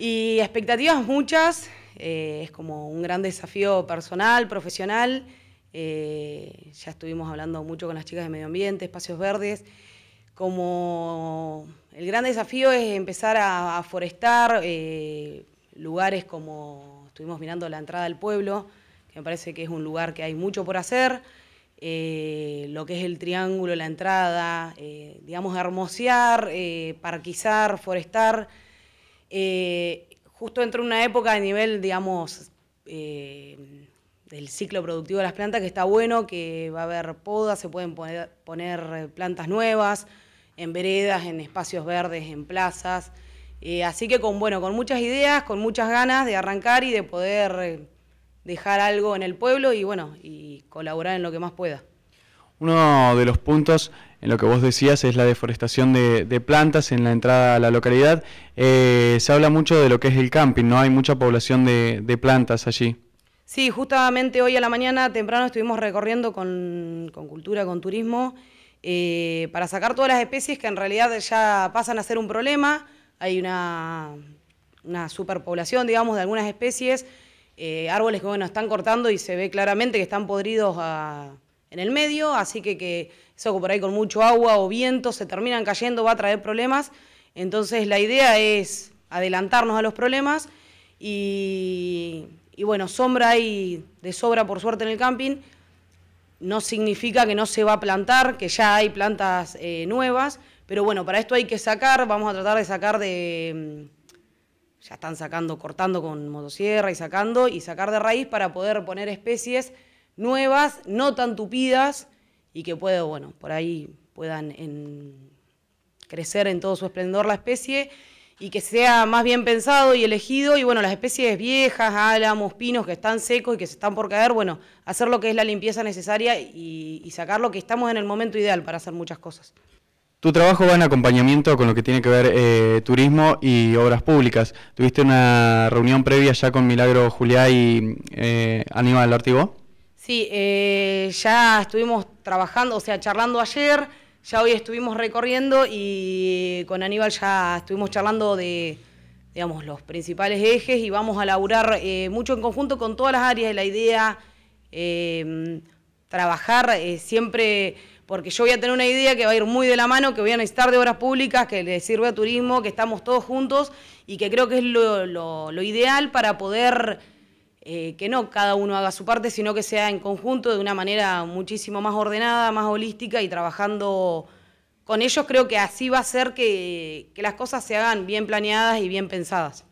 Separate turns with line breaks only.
Y expectativas muchas, eh, es como un gran desafío personal, profesional. Eh, ya estuvimos hablando mucho con las chicas de medio ambiente, espacios verdes. Como el gran desafío es empezar a, forestar eh, lugares como estuvimos mirando la entrada al pueblo, que me parece que es un lugar que hay mucho por hacer. lo que es el triángulo, la entrada, digamos, hermosear, parquizar, forestar. Eh, justo entró una época a nivel, digamos, eh, del ciclo productivo de las plantas que está bueno, que va a haber podas, se pueden poner, plantas nuevas en veredas, en espacios verdes, en plazas. Eh, así que con, bueno, con muchas ideas, con muchas ganas de arrancar y de poder dejar algo en el pueblo y bueno, y colaborar en lo que más pueda.
Uno de los puntos en lo que vos decías es la deforestación de, plantas en la entrada a la localidad. Eh, se habla mucho de lo que es el camping, ¿no? Hay mucha población de, plantas allí.
Sí, justamente hoy a la mañana temprano estuvimos recorriendo con, cultura, con turismo, eh, para sacar todas las especies que en realidad ya pasan a ser un problema. Hay una, superpoblación, digamos, de algunas especies, eh, árboles que bueno, están cortando y se ve claramente que están podridos a en el medio, así que, que eso por ahí con mucho agua o viento se terminan cayendo, va a traer problemas. Entonces la idea es adelantarnos a los problemas y, bueno, sombra hay de sobra por suerte en el camping. No significa que no se va a plantar, que ya hay plantas eh, nuevas, pero bueno, para esto hay que sacar, vamos a tratar de sacar de... Mm, ya están sacando, cortando con motosierra y sacando, y sacar de raíz para poder poner especies nuevas, no tan tupidas y que puedo, bueno, por ahí puedan crecer en todo su esplendor la especie y que sea más bien pensado y elegido. Y bueno, las especies viejas, álamos, pinos que están secos y que se están por caer, bueno, hacer lo que es la limpieza necesaria y, sacar lo que estamos en el momento ideal para hacer muchas cosas.
Tu trabajo va en acompañamiento con lo que tiene que ver eh, turismo y obras públicas. Tuviste una reunión previa ya con Milagro Juliá y eh, Aníbal Artigó.
Sí, eh, ya estuvimos trabajando, o sea, charlando ayer, ya hoy estuvimos recorriendo y con Aníbal ya estuvimos charlando de, digamos, los principales ejes y vamos a laburar eh, mucho en conjunto con todas las áreas de la idea, eh, trabajar siempre, porque yo voy a tener una idea que va a ir muy de la mano, que voy a necesitar de obras públicas, que le sirve a turismo, que estamos todos juntos y que creo que es lo ideal para poder eh, que no cada uno haga su parte, sino que sea en conjunto de una manera muchísimo más ordenada, más holística y trabajando con ellos creo que así va a ser que las cosas se hagan bien planeadas y bien pensadas.